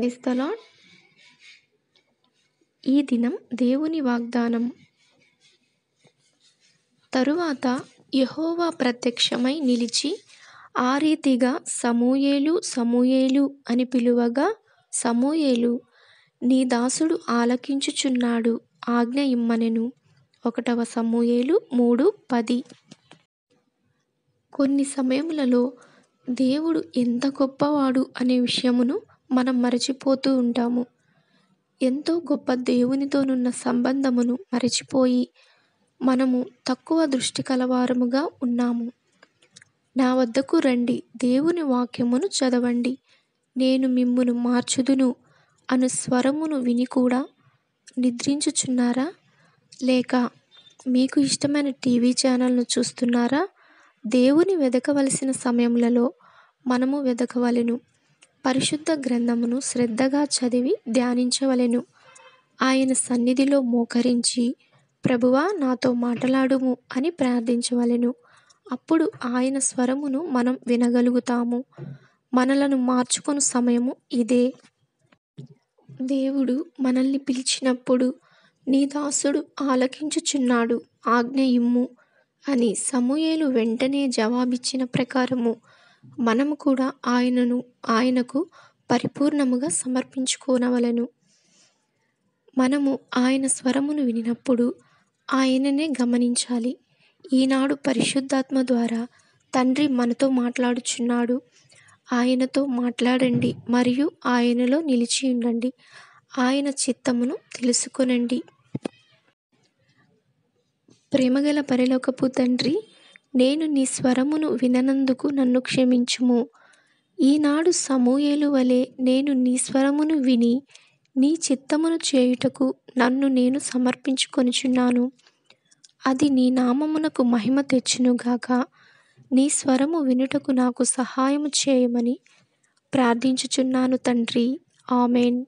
praise the lord ఈ దినం దేవుని వాగ్దానం తరువాత యహోవా ప్రత్యక్షమై నిలిచి ఆ రీతిగా సమూయేలు సమూయేలు అని పిలువగా సమూయేలు నీ దాసుడు ఆలకించుచున్నాడు ఆజ్ఞ ఇమ్మనెను ఒకటవ సమూయేలు మూడు పది కొన్ని సమయములలో దేవుడు ఎంత గొప్పవాడు అనే విషయమును మనం మరచిపోతూ ఉంటాము ఎంతో గొప్ప దేవునితోనున్న సంబంధమును మరచిపోయి మనము తక్కువ దృష్టి కలవారముగా ఉన్నాము నా వద్దకు రండి దేవుని వాక్యమును చదవండి నేను మిమ్మును మార్చుదును అను స్వరమును విని కూడా నిద్రించుచున్నారా లేక మీకు ఇష్టమైన టీవీ ఛానల్ను చూస్తున్నారా దేవుని వెదకవలసిన సమయములలో మనము వెదకవలెను పరిశుద్ధ గ్రంథమును శ్రద్ధగా చదివి ధ్యానించవలెను ఆయన సన్నిధిలో మోకరించి ప్రభువా నాతో మాటలాడుము అని ప్రార్థించవలెను అప్పుడు ఆయన స్వరమును మనం వినగలుగుతాము మనలను మార్చుకొని సమయము ఇదే దేవుడు మనల్ని పిలిచినప్పుడు నీ దాసుడు ఆలకించుచున్నాడు ఆజ్ఞ ఇమ్ము అని సమూయేలు వెంటనే జవాబిచ్చిన ప్రకారము మనము కూడా ఆయనను ఆయనకు పరిపూర్ణముగా సమర్పించుకోనవలెను మనము ఆయన స్వరమును వినినప్పుడు ఆయననే గమనించాలి ఈనాడు పరిశుద్ధాత్మ ద్వారా తండ్రి మనతో మాట్లాడుచున్నాడు ఆయనతో మాట్లాడండి మరియు ఆయనలో నిలిచి ఉండండి ఆయన చిత్తమును తెలుసుకొనండి ప్రేమగల పరిలోకపు తండ్రి నేను నీ స్వరమును విననందుకు నన్ను క్షమించుము ఈనాడు సమూయేలు వలె నేను నీ స్వరమును విని నీ చిత్తమును చేయుటకు నన్ను నేను సమర్పించుకొనుచున్నాను అది నీ నామమునకు మహిమ తెచ్చునుగాక నీ స్వరము వినుటకు నాకు సహాయము చేయమని ప్రార్థించుచున్నాను తండ్రి ఆమెన్